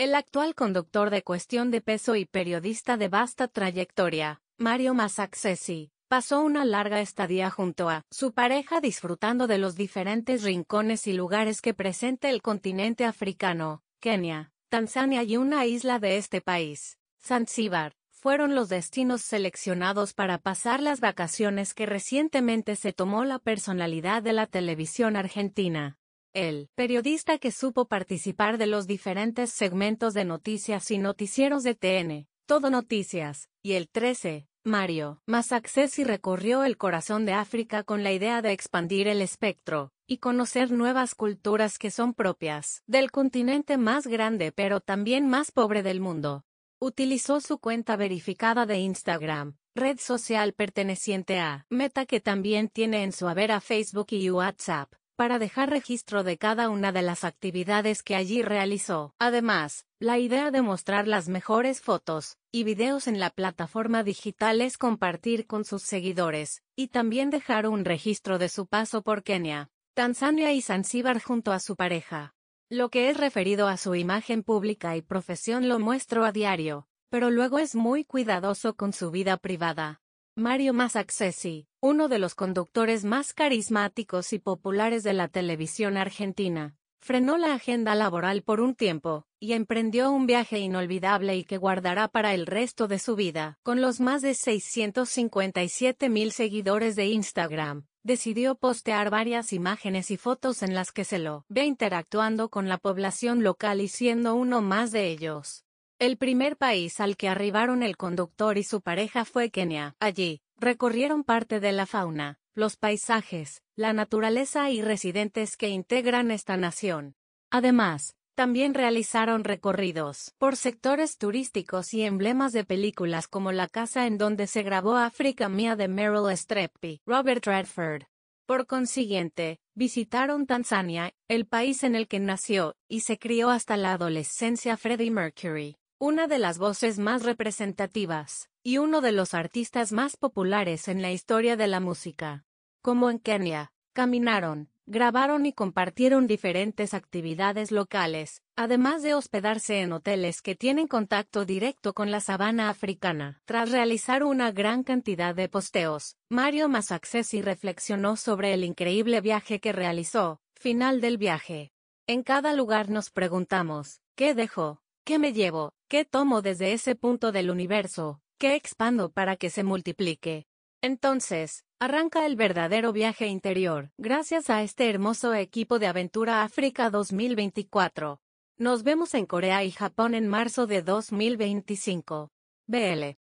El actual conductor de Cuestión de Peso y periodista de vasta trayectoria, Mario Masaccesi, pasó una larga estadía junto a su pareja disfrutando de los diferentes rincones y lugares que presenta el continente africano, Kenia, Tanzania y una isla de este país, Zanzíbar, fueron los destinos seleccionados para pasar las vacaciones que recientemente se tomó la personalidad de la televisión argentina. El periodista que supo participar de los diferentes segmentos de noticias y noticieros de TN, Todo Noticias, y el 13, Mario y recorrió el corazón de África con la idea de expandir el espectro y conocer nuevas culturas que son propias del continente más grande pero también más pobre del mundo. Utilizó su cuenta verificada de Instagram, red social perteneciente a Meta que también tiene en su haber a Facebook y WhatsApp, para dejar registro de cada una de las actividades que allí realizó. Además, la idea de mostrar las mejores fotos y videos en la plataforma digital es compartir con sus seguidores, y también dejar un registro de su paso por Kenia, Tanzania y Zanzíbar junto a su pareja. Lo que es referido a su imagen pública y profesión lo muestro a diario, pero luego es muy cuidadoso con su vida privada. Mario Masaccesi uno de los conductores más carismáticos y populares de la televisión argentina, frenó la agenda laboral por un tiempo, y emprendió un viaje inolvidable y que guardará para el resto de su vida. Con los más de 657 mil seguidores de Instagram, decidió postear varias imágenes y fotos en las que se lo ve interactuando con la población local y siendo uno más de ellos. El primer país al que arribaron el conductor y su pareja fue Kenia. Allí, Recorrieron parte de la fauna, los paisajes, la naturaleza y residentes que integran esta nación. Además, también realizaron recorridos por sectores turísticos y emblemas de películas como la casa en donde se grabó África Mía de Meryl Streep y Robert Redford. Por consiguiente, visitaron Tanzania, el país en el que nació y se crió hasta la adolescencia Freddie Mercury una de las voces más representativas, y uno de los artistas más populares en la historia de la música. Como en Kenia, caminaron, grabaron y compartieron diferentes actividades locales, además de hospedarse en hoteles que tienen contacto directo con la sabana africana. Tras realizar una gran cantidad de posteos, Mario Massaccesi reflexionó sobre el increíble viaje que realizó, final del viaje. En cada lugar nos preguntamos, ¿qué dejo? ¿Qué me llevo? ¿Qué tomo desde ese punto del universo? ¿Qué expando para que se multiplique? Entonces, arranca el verdadero viaje interior, gracias a este hermoso equipo de Aventura África 2024. Nos vemos en Corea y Japón en marzo de 2025. BL.